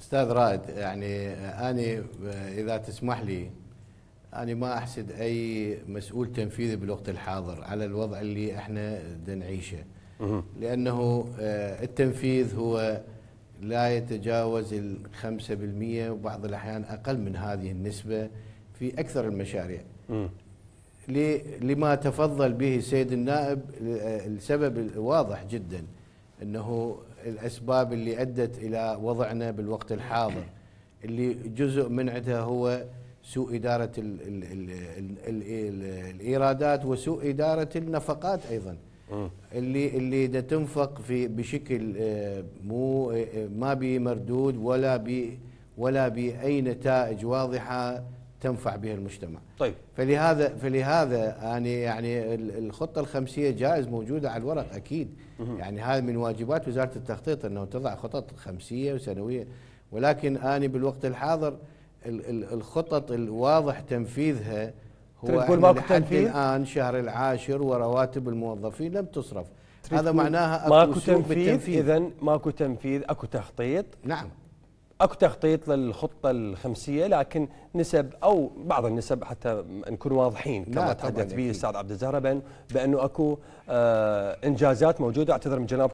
استاذ رائد يعني اني اذا تسمح لي أنا ما أحسد أي مسؤول تنفيذي بالوقت الحاضر على الوضع اللي احنا نعيشه لأنه آه، التنفيذ هو لا يتجاوز ال 5% وبعض الأحيان أقل من هذه النسبة في أكثر المشاريع لما تفضل به السيد النائب آه، السبب واضح جدا انه الاسباب اللي ادت الى وضعنا بالوقت الحاضر اللي جزء من عندها هو سوء اداره الايرادات وسوء اداره النفقات ايضا اللي اللي تنفق في بشكل آه، مو آه، ما بمردود ولا بي ولا باي نتائج واضحه تنفع بها المجتمع طيب فلهذا فلهذا يعني يعني الخطة الخمسية جائز موجودة على الورق أكيد مه. يعني هذا من واجبات وزارة التخطيط أنه تضع خطط خمسية وسنوية ولكن أنا بالوقت الحاضر الخطط الواضح تنفيذها هو لحد ماكو تنفيذ الآن شهر العاشر ورواتب الموظفين لم تصرف هذا معناها أكو ماكو تنفيذ إذا ماكو تنفيذ أكو تخطيط نعم اكو تخطيط للخطه الخمسيه لكن نسب او بعض النسب حتى نكون واضحين كما تحدث به الاستاذ عبد الزهربن بانه اكو آه انجازات موجوده اعتذر من جناب